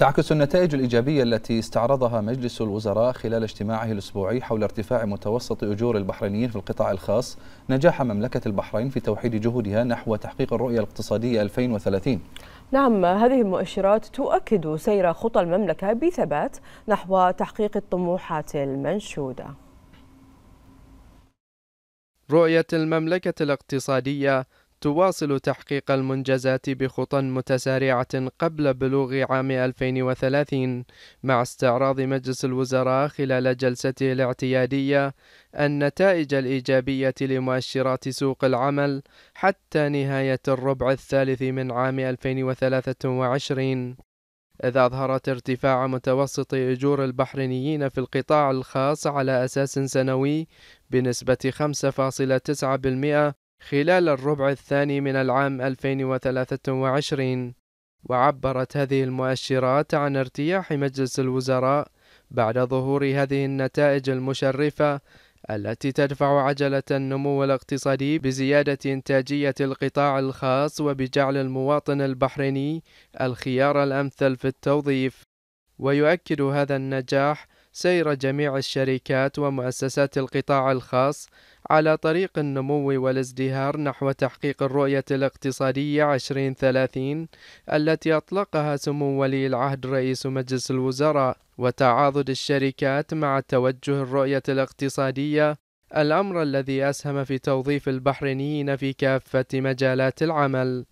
تعكس النتائج الإيجابية التي استعرضها مجلس الوزراء خلال اجتماعه الأسبوعي حول ارتفاع متوسط أجور البحرينيين في القطاع الخاص نجاح مملكة البحرين في توحيد جهودها نحو تحقيق الرؤية الاقتصادية 2030 نعم هذه المؤشرات تؤكد سير خطى المملكة بثبات نحو تحقيق الطموحات المنشودة رؤية المملكة الاقتصادية تواصل تحقيق المنجزات بخطى متسارعة قبل بلوغ عام 2030 مع استعراض مجلس الوزراء خلال جلسته الاعتيادية النتائج الإيجابية لمؤشرات سوق العمل حتى نهاية الربع الثالث من عام 2023 إذ أظهرت ارتفاع متوسط أجور البحرينيين في القطاع الخاص على أساس سنوي بنسبة 5.9% خلال الربع الثاني من العام 2023 وعبرت هذه المؤشرات عن ارتياح مجلس الوزراء بعد ظهور هذه النتائج المشرفة التي تدفع عجلة النمو الاقتصادي بزيادة إنتاجية القطاع الخاص وبجعل المواطن البحريني الخيار الأمثل في التوظيف ويؤكد هذا النجاح سير جميع الشركات ومؤسسات القطاع الخاص على طريق النمو والازدهار نحو تحقيق الرؤية الاقتصادية 2030 التي أطلقها سمو ولي العهد رئيس مجلس الوزراء وتعاضد الشركات مع توجه الرؤية الاقتصادية الأمر الذي أسهم في توظيف البحرينيين في كافة مجالات العمل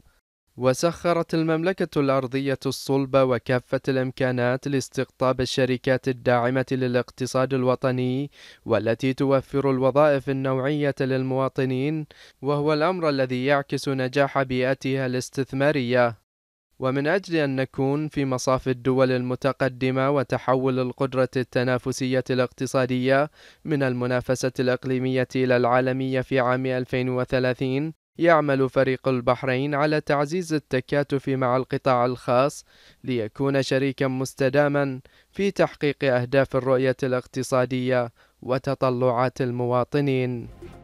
وسخرت المملكة الأرضية الصلبة وكافة الإمكانات لاستقطاب الشركات الداعمة للاقتصاد الوطني والتي توفر الوظائف النوعية للمواطنين وهو الأمر الذي يعكس نجاح بيئتها الاستثمارية ومن أجل أن نكون في مصاف الدول المتقدمة وتحول القدرة التنافسية الاقتصادية من المنافسة الإقليمية إلى العالمية في عام 2030 يعمل فريق البحرين على تعزيز التكاتف مع القطاع الخاص ليكون شريكا مستداما في تحقيق أهداف الرؤية الاقتصادية وتطلعات المواطنين